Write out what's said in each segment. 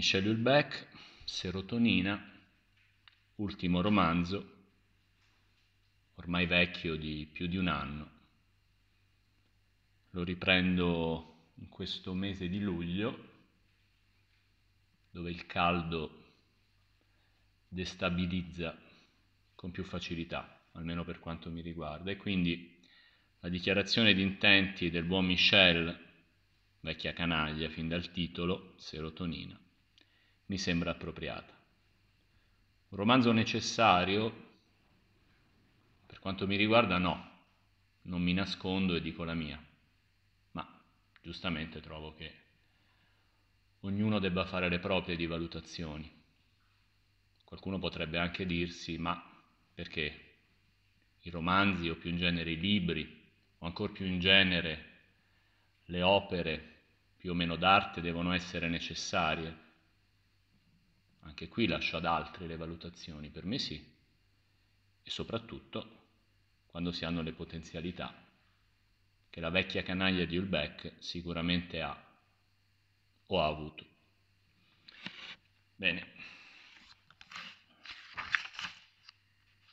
Michel Hulbeck, Serotonina, ultimo romanzo, ormai vecchio di più di un anno. Lo riprendo in questo mese di luglio, dove il caldo destabilizza con più facilità, almeno per quanto mi riguarda, e quindi la dichiarazione di intenti del buon Michel, vecchia canaglia fin dal titolo, serotonina mi sembra appropriata. Un romanzo necessario, per quanto mi riguarda, no, non mi nascondo e dico la mia, ma giustamente trovo che ognuno debba fare le proprie di valutazioni. Qualcuno potrebbe anche dirsi, ma perché i romanzi o più in genere i libri o ancora più in genere le opere più o meno d'arte devono essere necessarie? Anche qui lascio ad altri le valutazioni, per me sì. E soprattutto quando si hanno le potenzialità che la vecchia canaglia di Ulbeck sicuramente ha o ha avuto. Bene,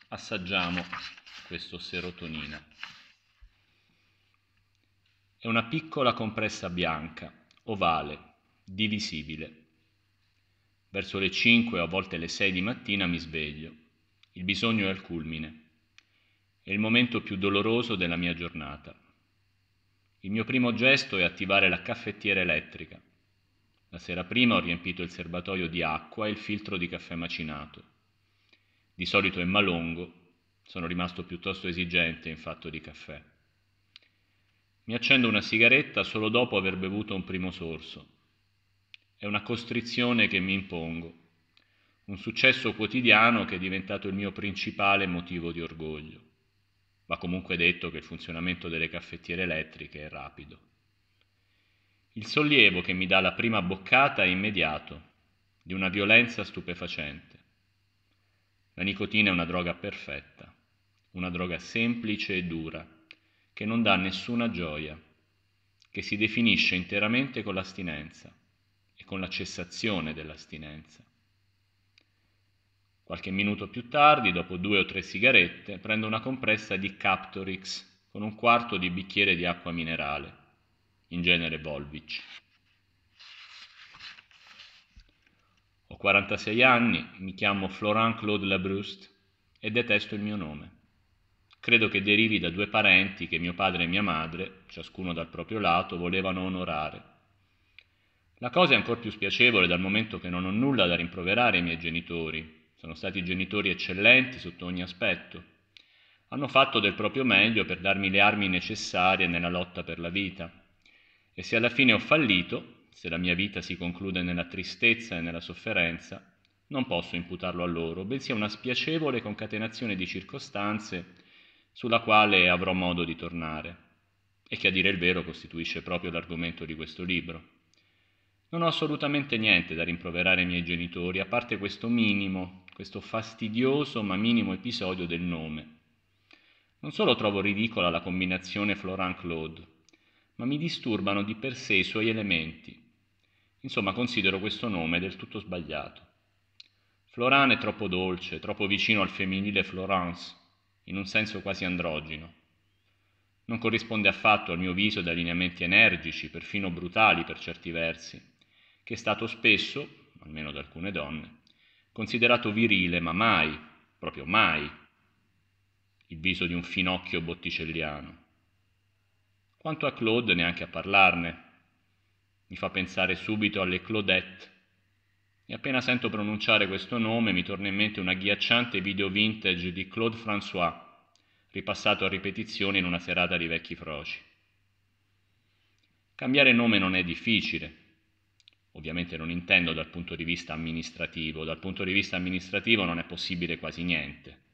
assaggiamo questo serotonina. È una piccola compressa bianca, ovale, divisibile verso le 5 o a volte le 6 di mattina mi sveglio. Il bisogno è al culmine. È il momento più doloroso della mia giornata. Il mio primo gesto è attivare la caffettiera elettrica. La sera prima ho riempito il serbatoio di acqua e il filtro di caffè macinato. Di solito è malongo, sono rimasto piuttosto esigente in fatto di caffè. Mi accendo una sigaretta solo dopo aver bevuto un primo sorso. È una costrizione che mi impongo, un successo quotidiano che è diventato il mio principale motivo di orgoglio. Va comunque detto che il funzionamento delle caffettiere elettriche è rapido. Il sollievo che mi dà la prima boccata è immediato, di una violenza stupefacente. La nicotina è una droga perfetta, una droga semplice e dura, che non dà nessuna gioia, che si definisce interamente con l'astinenza con la cessazione dell'astinenza. Qualche minuto più tardi, dopo due o tre sigarette, prendo una compressa di Captorix con un quarto di bicchiere di acqua minerale, in genere Volvic. Ho 46 anni, mi chiamo Florent Claude Labrust e detesto il mio nome. Credo che derivi da due parenti che mio padre e mia madre, ciascuno dal proprio lato, volevano onorare la cosa è ancora più spiacevole dal momento che non ho nulla da rimproverare ai miei genitori. Sono stati genitori eccellenti sotto ogni aspetto. Hanno fatto del proprio meglio per darmi le armi necessarie nella lotta per la vita. E se alla fine ho fallito, se la mia vita si conclude nella tristezza e nella sofferenza, non posso imputarlo a loro, bensì a una spiacevole concatenazione di circostanze sulla quale avrò modo di tornare, e che a dire il vero costituisce proprio l'argomento di questo libro. Non ho assolutamente niente da rimproverare ai miei genitori, a parte questo minimo, questo fastidioso ma minimo episodio del nome. Non solo trovo ridicola la combinazione Florent-Claude, ma mi disturbano di per sé i suoi elementi. Insomma, considero questo nome del tutto sbagliato. Florent è troppo dolce, troppo vicino al femminile Florence, in un senso quasi androgino. Non corrisponde affatto al mio viso da lineamenti energici, perfino brutali per certi versi che è stato spesso, almeno da alcune donne, considerato virile, ma mai, proprio mai, il viso di un finocchio botticelliano. Quanto a Claude, neanche a parlarne. Mi fa pensare subito alle Claudette. E appena sento pronunciare questo nome mi torna in mente un agghiacciante video vintage di Claude François, ripassato a ripetizione in una serata di vecchi froci. Cambiare nome non è difficile, ovviamente non intendo dal punto di vista amministrativo, dal punto di vista amministrativo non è possibile quasi niente.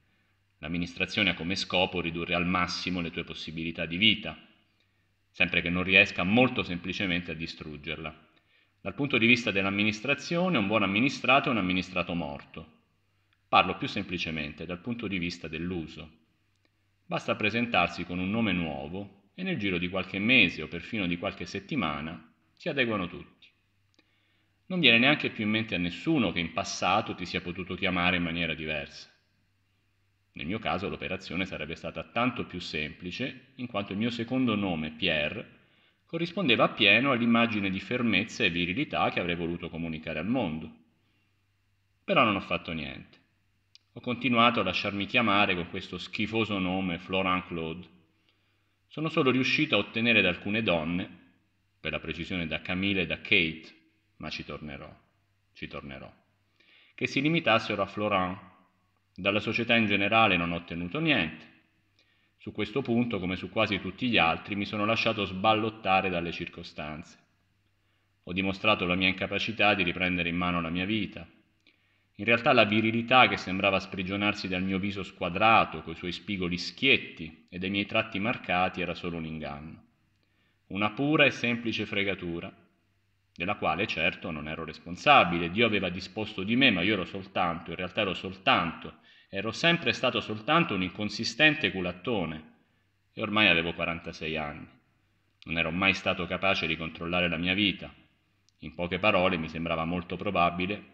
L'amministrazione ha come scopo ridurre al massimo le tue possibilità di vita, sempre che non riesca molto semplicemente a distruggerla. Dal punto di vista dell'amministrazione, un buon amministrato è un amministrato morto. Parlo più semplicemente dal punto di vista dell'uso. Basta presentarsi con un nome nuovo e nel giro di qualche mese o perfino di qualche settimana si adeguano tutti non viene neanche più in mente a nessuno che in passato ti sia potuto chiamare in maniera diversa. Nel mio caso l'operazione sarebbe stata tanto più semplice in quanto il mio secondo nome, Pierre, corrispondeva appieno all'immagine di fermezza e virilità che avrei voluto comunicare al mondo. Però non ho fatto niente. Ho continuato a lasciarmi chiamare con questo schifoso nome Florent Claude. Sono solo riuscito a ottenere da alcune donne, per la precisione da Camille e da Kate, ma ci tornerò, ci tornerò, che si limitassero a Florent. Dalla società in generale non ho ottenuto niente. Su questo punto, come su quasi tutti gli altri, mi sono lasciato sballottare dalle circostanze. Ho dimostrato la mia incapacità di riprendere in mano la mia vita. In realtà la virilità che sembrava sprigionarsi dal mio viso squadrato, coi suoi spigoli schietti e dai miei tratti marcati, era solo un inganno. Una pura e semplice fregatura della quale certo non ero responsabile. Dio aveva disposto di me, ma io ero soltanto, in realtà ero soltanto, ero sempre stato soltanto un inconsistente culattone e ormai avevo 46 anni. Non ero mai stato capace di controllare la mia vita. In poche parole mi sembrava molto probabile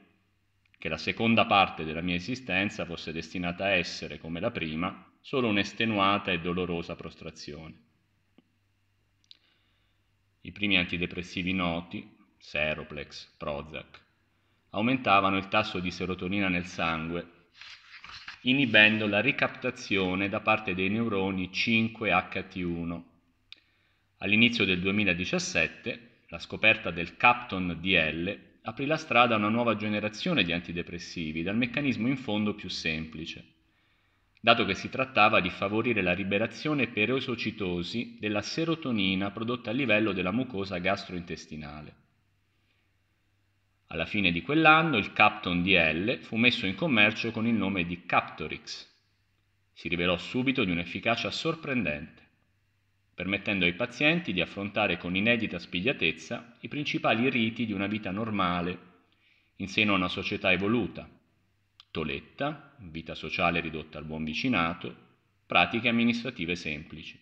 che la seconda parte della mia esistenza fosse destinata a essere, come la prima, solo un'estenuata e dolorosa prostrazione. I primi antidepressivi noti, Seroplex, Prozac, aumentavano il tasso di serotonina nel sangue, inibendo la ricaptazione da parte dei neuroni 5-HT1. All'inizio del 2017, la scoperta del Capton DL aprì la strada a una nuova generazione di antidepressivi dal meccanismo in fondo più semplice, dato che si trattava di favorire la liberazione per esocitosi della serotonina prodotta a livello della mucosa gastrointestinale. Alla fine di quell'anno il Capton DL fu messo in commercio con il nome di Captorix. Si rivelò subito di un'efficacia sorprendente, permettendo ai pazienti di affrontare con inedita spigliatezza i principali riti di una vita normale in seno a una società evoluta, toletta, vita sociale ridotta al buon vicinato, pratiche amministrative semplici,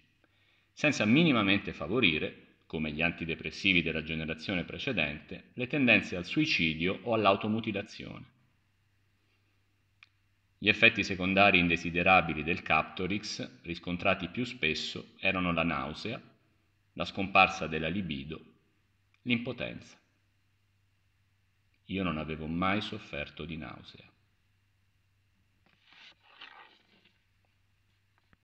senza minimamente favorire come gli antidepressivi della generazione precedente, le tendenze al suicidio o all'automutilazione. Gli effetti secondari indesiderabili del Captorix, riscontrati più spesso, erano la nausea, la scomparsa della libido, l'impotenza. Io non avevo mai sofferto di nausea.